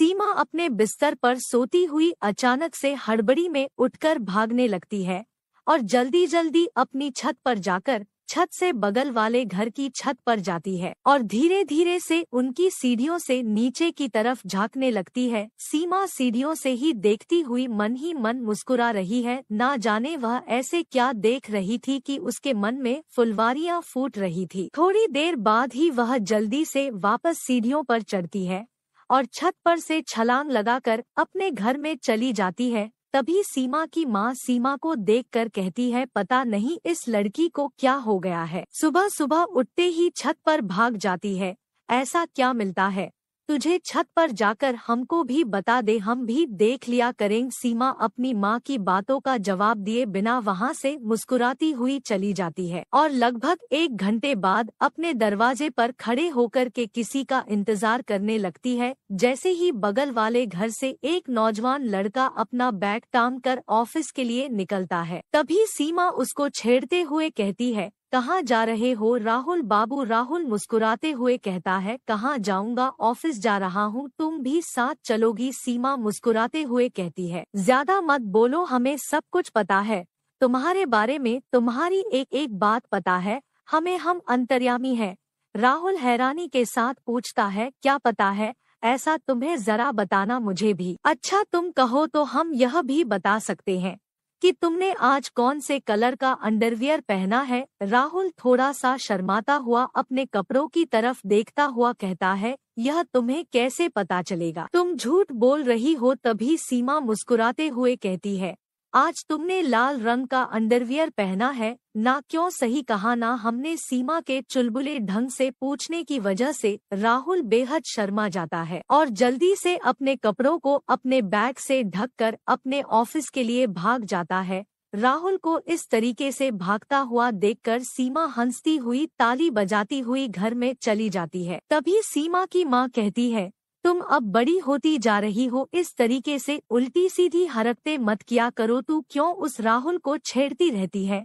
सीमा अपने बिस्तर पर सोती हुई अचानक से हड़बड़ी में उठकर भागने लगती है और जल्दी जल्दी अपनी छत पर जाकर छत से बगल वाले घर की छत पर जाती है और धीरे धीरे से उनकी सीढ़ियों से नीचे की तरफ झांकने लगती है सीमा सीढ़ियों से ही देखती हुई मन ही मन मुस्कुरा रही है ना जाने वह ऐसे क्या देख रही थी कि उसके मन में फुलवारियां फूट रही थी थोड़ी देर बाद ही वह जल्दी से वापस सीढ़ियों पर चढ़ती है और छत पर से छलांग लगाकर अपने घर में चली जाती है तभी सीमा की माँ सीमा को देखकर कहती है पता नहीं इस लड़की को क्या हो गया है सुबह सुबह उठते ही छत पर भाग जाती है ऐसा क्या मिलता है तुझे छत पर जाकर हमको भी बता दे हम भी देख लिया करेंगे सीमा अपनी माँ की बातों का जवाब दिए बिना वहाँ से मुस्कुराती हुई चली जाती है और लगभग एक घंटे बाद अपने दरवाजे पर खड़े होकर के किसी का इंतजार करने लगती है जैसे ही बगल वाले घर से एक नौजवान लड़का अपना बैग टाम कर ऑफिस के लिए निकलता है तभी सीमा उसको छेड़ते हुए कहती है कहाँ जा रहे हो राहुल बाबू राहुल मुस्कुराते हुए कहता है कहाँ जाऊंगा ऑफिस जा रहा हूँ तुम भी साथ चलोगी सीमा मुस्कुराते हुए कहती है ज्यादा मत बोलो हमें सब कुछ पता है तुम्हारे बारे में तुम्हारी एक एक बात पता है हमें हम अंतर्यामी हैं राहुल हैरानी के साथ पूछता है क्या पता है ऐसा तुम्हें जरा बताना मुझे भी अच्छा तुम कहो तो हम यह भी बता सकते हैं कि तुमने आज कौन से कलर का अंडरवियर पहना है राहुल थोड़ा सा शर्माता हुआ अपने कपड़ों की तरफ देखता हुआ कहता है यह तुम्हें कैसे पता चलेगा तुम झूठ बोल रही हो तभी सीमा मुस्कुराते हुए कहती है आज तुमने लाल रंग का अंडरवियर पहना है ना क्यों सही कहा ना हमने सीमा के चुलबुले ढंग से पूछने की वजह से राहुल बेहद शर्मा जाता है और जल्दी से अपने कपड़ों को अपने बैग से ढककर अपने ऑफिस के लिए भाग जाता है राहुल को इस तरीके से भागता हुआ देखकर सीमा हंसती हुई ताली बजाती हुई घर में चली जाती है तभी सीमा की माँ कहती है तुम अब बड़ी होती जा रही हो इस तरीके से उल्टी सीधी हरकते मत किया करो तू क्यों उस राहुल को छेड़ती रहती है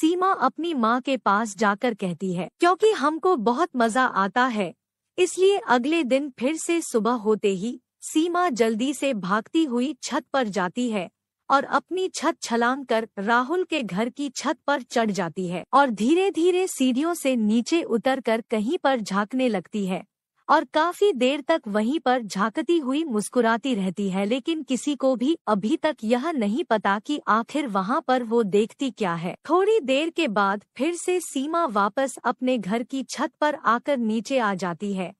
सीमा अपनी माँ के पास जाकर कहती है क्योंकि हमको बहुत मजा आता है इसलिए अगले दिन फिर से सुबह होते ही सीमा जल्दी से भागती हुई छत पर जाती है और अपनी छत छलांग कर राहुल के घर की छत पर चढ़ जाती है और धीरे धीरे सीढ़ियों से नीचे उतरकर कहीं पर झांकने लगती है और काफी देर तक वहीं पर झाकती हुई मुस्कुराती रहती है लेकिन किसी को भी अभी तक यह नहीं पता कि आखिर वहां पर वो देखती क्या है थोड़ी देर के बाद फिर से सीमा वापस अपने घर की छत पर आकर नीचे आ जाती है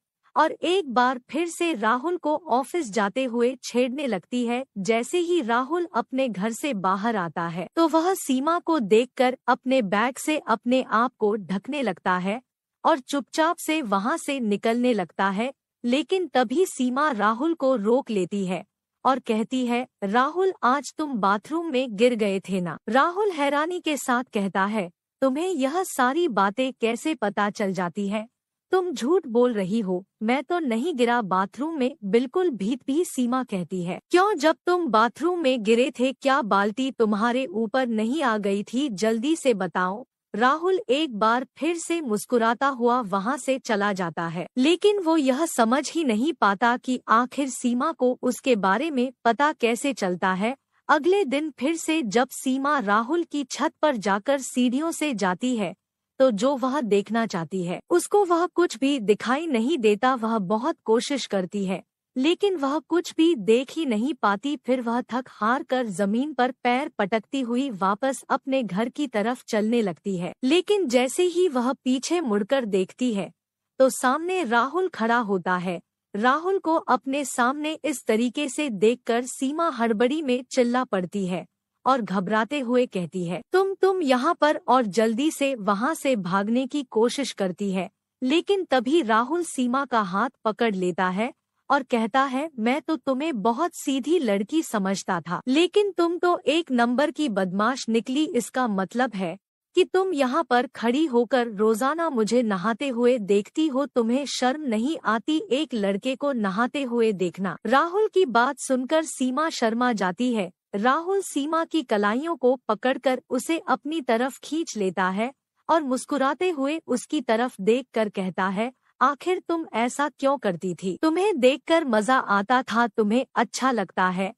और एक बार फिर से राहुल को ऑफिस जाते हुए छेड़ने लगती है जैसे ही राहुल अपने घर से बाहर आता है तो वह सीमा को देखकर अपने बैग से अपने आप को ढकने लगता है और चुपचाप से वहां से निकलने लगता है लेकिन तभी सीमा राहुल को रोक लेती है और कहती है राहुल आज तुम बाथरूम में गिर गए थे ना राहुल हैरानी के साथ कहता है तुम्हें यह सारी बातें कैसे पता चल जाती है तुम झूठ बोल रही हो मैं तो नहीं गिरा बाथरूम में बिल्कुल भीत भी सीमा कहती है क्यों जब तुम बाथरूम में गिरे थे क्या बाल्टी तुम्हारे ऊपर नहीं आ गई थी जल्दी से बताओ राहुल एक बार फिर से मुस्कुराता हुआ वहां से चला जाता है लेकिन वो यह समझ ही नहीं पाता कि आखिर सीमा को उसके बारे में पता कैसे चलता है अगले दिन फिर से जब सीमा राहुल की छत पर जाकर सीढ़ियों से जाती है तो जो वह देखना चाहती है उसको वह कुछ भी दिखाई नहीं देता वह बहुत कोशिश करती है लेकिन वह कुछ भी देख ही नहीं पाती फिर वह थक हार कर जमीन पर पैर पटकती हुई वापस अपने घर की तरफ चलने लगती है लेकिन जैसे ही वह पीछे मुड़कर देखती है तो सामने राहुल खड़ा होता है राहुल को अपने सामने इस तरीके से देखकर सीमा हड़बड़ी में चिल्ला पड़ती है और घबराते हुए कहती है तुम तुम यहाँ पर और जल्दी से वहाँ से भागने की कोशिश करती है लेकिन तभी राहुल सीमा का हाथ पकड़ लेता है और कहता है मैं तो तुम्हें बहुत सीधी लड़की समझता था लेकिन तुम तो एक नंबर की बदमाश निकली इसका मतलब है कि तुम यहाँ पर खड़ी होकर रोजाना मुझे नहाते हुए देखती हो तुम्हें शर्म नहीं आती एक लड़के को नहाते हुए देखना राहुल की बात सुनकर सीमा शर्मा जाती है राहुल सीमा की कलाइयों को पकड़कर उसे अपनी तरफ खींच लेता है और मुस्कुराते हुए उसकी तरफ देख कर कहता है आखिर तुम ऐसा क्यों करती थी तुम्हें देखकर मजा आता था तुम्हें अच्छा लगता है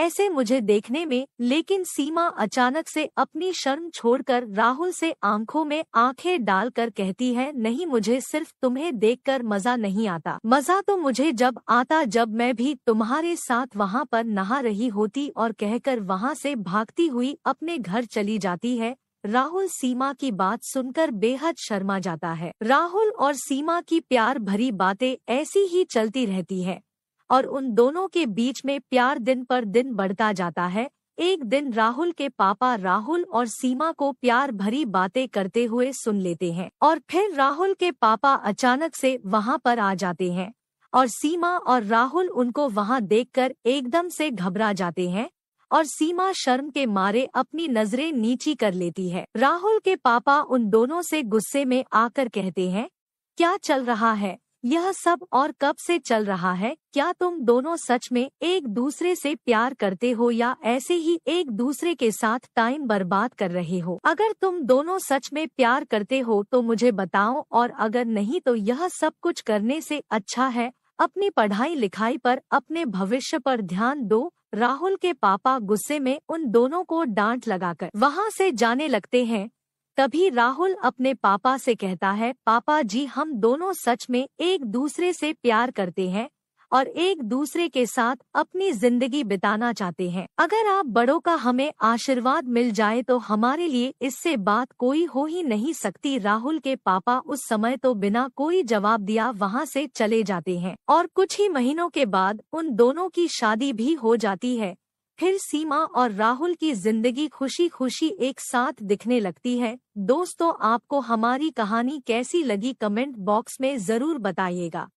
ऐसे मुझे देखने में लेकिन सीमा अचानक से अपनी शर्म छोड़कर राहुल से आंखों में आंखें डालकर कहती है नहीं मुझे सिर्फ तुम्हें देखकर मजा नहीं आता मजा तो मुझे जब आता जब मैं भी तुम्हारे साथ वहाँ पर नहा रही होती और कहकर वहाँ से भागती हुई अपने घर चली जाती है राहुल सीमा की बात सुनकर बेहद शर्मा जाता है राहुल और सीमा की प्यार भरी बातें ऐसी ही चलती रहती है और उन दोनों के बीच में प्यार दिन पर दिन बढ़ता जाता है एक दिन राहुल के पापा राहुल और सीमा को प्यार भरी बातें करते हुए सुन लेते हैं और फिर राहुल के पापा अचानक से वहां पर आ जाते हैं और सीमा और राहुल उनको वहां देखकर एकदम से घबरा जाते हैं और सीमा शर्म के मारे अपनी नजरें नीची कर लेती है राहुल के पापा उन दोनों से गुस्से में आकर कहते हैं क्या चल रहा है यह सब और कब से चल रहा है क्या तुम दोनों सच में एक दूसरे से प्यार करते हो या ऐसे ही एक दूसरे के साथ टाइम बर्बाद कर रहे हो अगर तुम दोनों सच में प्यार करते हो तो मुझे बताओ और अगर नहीं तो यह सब कुछ करने से अच्छा है अपनी पढ़ाई लिखाई पर अपने भविष्य पर ध्यान दो राहुल के पापा गुस्से में उन दोनों को डांट लगाकर वहां से जाने लगते हैं तभी राहुल अपने पापा से कहता है पापा जी हम दोनों सच में एक दूसरे से प्यार करते हैं और एक दूसरे के साथ अपनी जिंदगी बिताना चाहते हैं अगर आप बड़ों का हमें आशीर्वाद मिल जाए तो हमारे लिए इससे बात कोई हो ही नहीं सकती राहुल के पापा उस समय तो बिना कोई जवाब दिया वहाँ से चले जाते हैं और कुछ ही महीनों के बाद उन दोनों की शादी भी हो जाती है फिर सीमा और राहुल की जिंदगी खुशी खुशी एक साथ दिखने लगती है दोस्तों आपको हमारी कहानी कैसी लगी कमेंट बॉक्स में जरूर बताइएगा